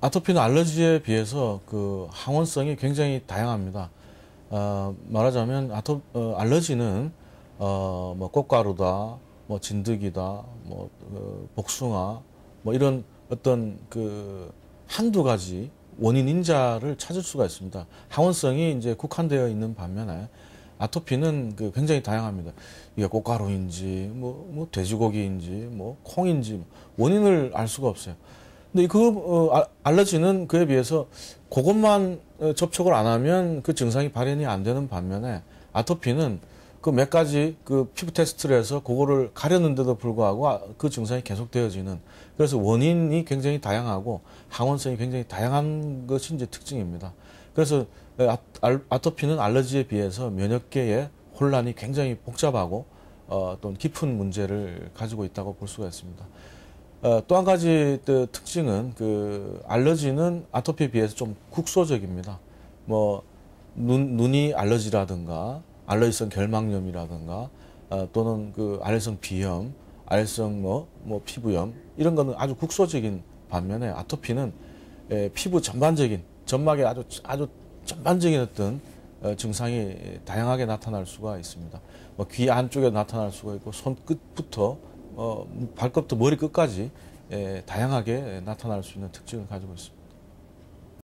아토피는 알러지에 비해서 그 항원성이 굉장히 다양합니다. 어, 말하자면 아토 어, 알러지는 어, 뭐 꽃가루다, 뭐 진드기다, 뭐 어, 복숭아, 뭐 이런 어떤 그 한두 가지 원인 인자를 찾을 수가 있습니다. 항원성이 이제 국한되어 있는 반면에 아토피는 그 굉장히 다양합니다. 이게 꽃가루인지 뭐, 뭐 돼지고기인지 뭐 콩인지 원인을 알 수가 없어요. 근데 그 어, 알러지는 그에 비해서 그것만 어, 접촉을 안 하면 그 증상이 발현이 안 되는 반면에 아토피는 그 몇 가지 그 피부 테스트를 해서 그거를 가렸는데도 불구하고 아, 그 증상이 계속되어지는 그래서 원인이 굉장히 다양하고 항원성이 굉장히 다양한 것이 이제 특징입니다. 그래서 아, 아토피는 알러지에 비해서 면역계의 혼란이 굉장히 복잡하고 어, 또 깊은 문제를 가지고 있다고 볼 수가 있습니다. 어, 또 한 가지 특징은 그 알러지는 아토피에 비해서 좀 국소적입니다. 뭐 눈, 눈이 알러지라든가 알러지성 결막염이라든가 어, 또는 그 알레성 비염, 알레성 뭐, 뭐 피부염 이런 거는 아주 국소적인 반면에 아토피는 에, 예, 피부 전반적인 점막에 아주 아주 전반적인 어떤 어, 증상이 다양하게 나타날 수가 있습니다. 뭐 귀 안쪽에 나타날 수가 있고 손끝부터 어, 발끝부터 머리 끝까지 예, 다양하게 나타날 수 있는 특징을 가지고 있습니다.